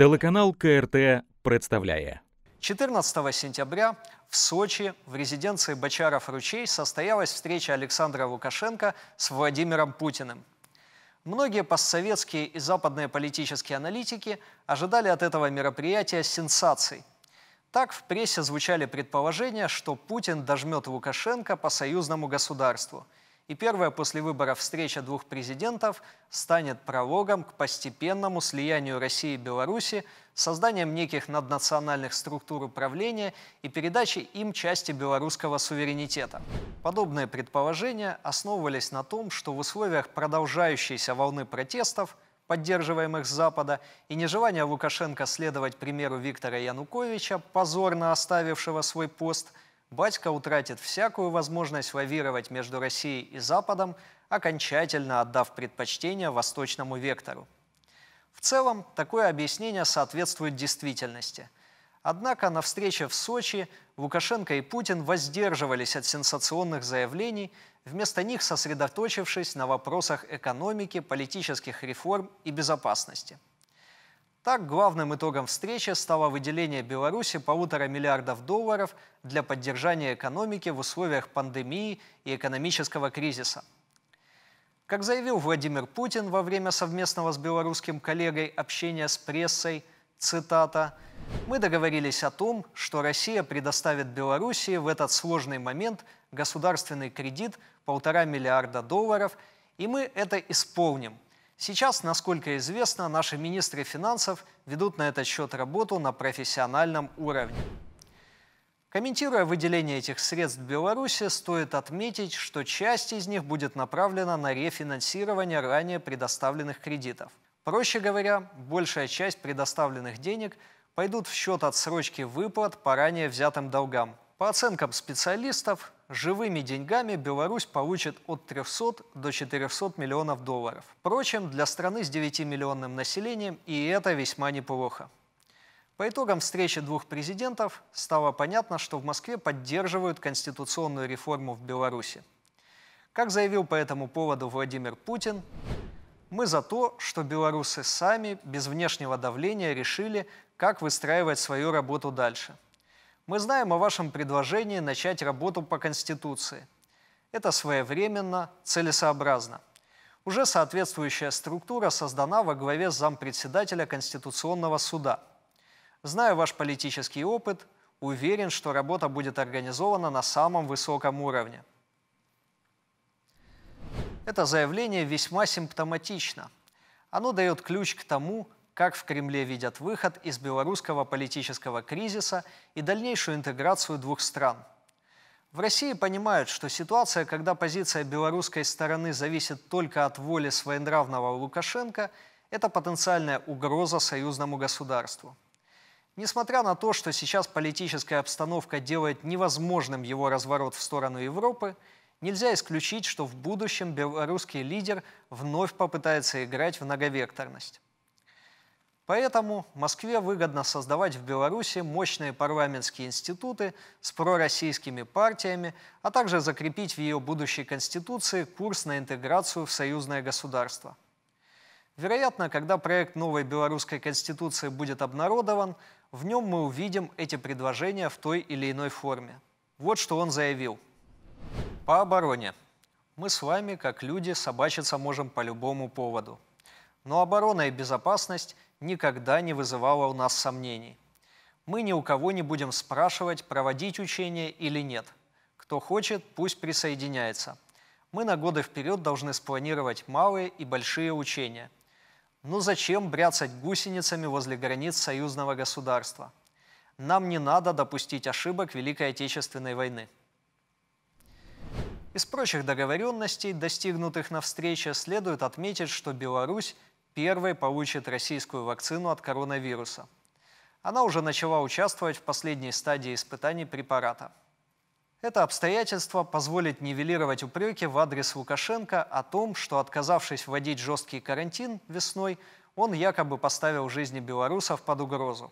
Телеканал КРТ представляет. 14 сентября в Сочи в резиденции Бочаров-Ручей состоялась встреча Александра Лукашенко с Владимиром Путиным. Многие постсоветские и западные политические аналитики ожидали от этого мероприятия сенсаций. Так в прессе звучали предположения, что Путин дожмет Лукашенко по союзному государству – и первая после выборов встреча двух президентов станет прологом к постепенному слиянию России и Беларуси, созданием неких наднациональных структур управления и передачей им части белорусского суверенитета. Подобные предположения основывались на том, что в условиях продолжающейся волны протестов поддерживаемых с Запада, и нежелания Лукашенко следовать примеру Виктора Януковича, позорно оставившего свой пост – батька утратит всякую возможность лавировать между Россией и Западом, окончательно отдав предпочтение восточному вектору. В целом, такое объяснение соответствует действительности. Однако на встрече в Сочи Лукашенко и Путин воздерживались от сенсационных заявлений, вместо них сосредоточившись на вопросах экономики, политических реформ и безопасности – так, главным итогом встречи стало выделение Беларуси полутора миллиардов долларов для поддержания экономики в условиях пандемии и экономического кризиса. Как заявил Владимир Путин во время совместного с белорусским коллегой общения с прессой, цитата, «Мы договорились о том, что Россия предоставит Белоруссии в этот сложный момент государственный кредит полтора миллиарда долларов, и мы это исполним – Сейчас, насколько известно, наши министры финансов ведут на этот счет работу на профессиональном уровне. Комментируя выделение этих средств в Беларуси, стоит отметить, что часть из них будет направлена на рефинансирование ранее предоставленных кредитов. Проще говоря, большая часть предоставленных денег пойдут в счет отсрочки выплат по ранее взятым долгам, по оценкам специалистов, живыми деньгами Беларусь получит от 300 до 400 миллионов долларов. Впрочем, для страны с 9-миллионным населением и это весьма неплохо. По итогам встречи двух президентов стало понятно, что в Москве поддерживают конституционную реформу в Беларуси. Как заявил по этому поводу Владимир Путин, мы за то, что беларусы сами без внешнего давления решили, как выстраивать свою работу дальше – мы знаем о вашем предложении начать работу по Конституции. Это своевременно, целесообразно. Уже соответствующая структура создана во главе зампредседателя Конституционного суда. Знаю ваш политический опыт, уверен, что работа будет организована на самом высоком уровне. Это заявление весьма симптоматично. Оно дает ключ к тому, как в Кремле видят выход из белорусского политического кризиса и дальнейшую интеграцию двух стран. В России понимают, что ситуация, когда позиция белорусской стороны зависит только от воли своенравного Лукашенко, это потенциальная угроза союзному государству. Несмотря на то, что сейчас политическая обстановка делает невозможным его разворот в сторону Европы, нельзя исключить, что в будущем белорусский лидер вновь попытается играть в многовекторность. Поэтому Москве выгодно создавать в Беларуси мощные парламентские институты с пророссийскими партиями, а также закрепить в ее будущей конституции курс на интеграцию в союзное государство. Вероятно, когда проект новой белорусской конституции будет обнародован, в нем мы увидим эти предложения в той или иной форме. Вот что он заявил. По обороне. Мы с вами, как люди, собачиться можем по любому поводу – но оборона и безопасность никогда не вызывала у нас сомнений. Мы ни у кого не будем спрашивать, проводить учения или нет. Кто хочет, пусть присоединяется. Мы на годы вперед должны спланировать малые и большие учения. Но ну зачем бряцать гусеницами возле границ союзного государства? Нам не надо допустить ошибок Великой Отечественной войны. Из прочих договоренностей, достигнутых на встрече, следует отметить, что Беларусь – первой получит российскую вакцину от коронавируса. Она уже начала участвовать в последней стадии испытаний препарата. Это обстоятельство позволит нивелировать упреки в адрес Лукашенко о том, что, отказавшись вводить жесткий карантин весной, он якобы поставил жизни белорусов под угрозу.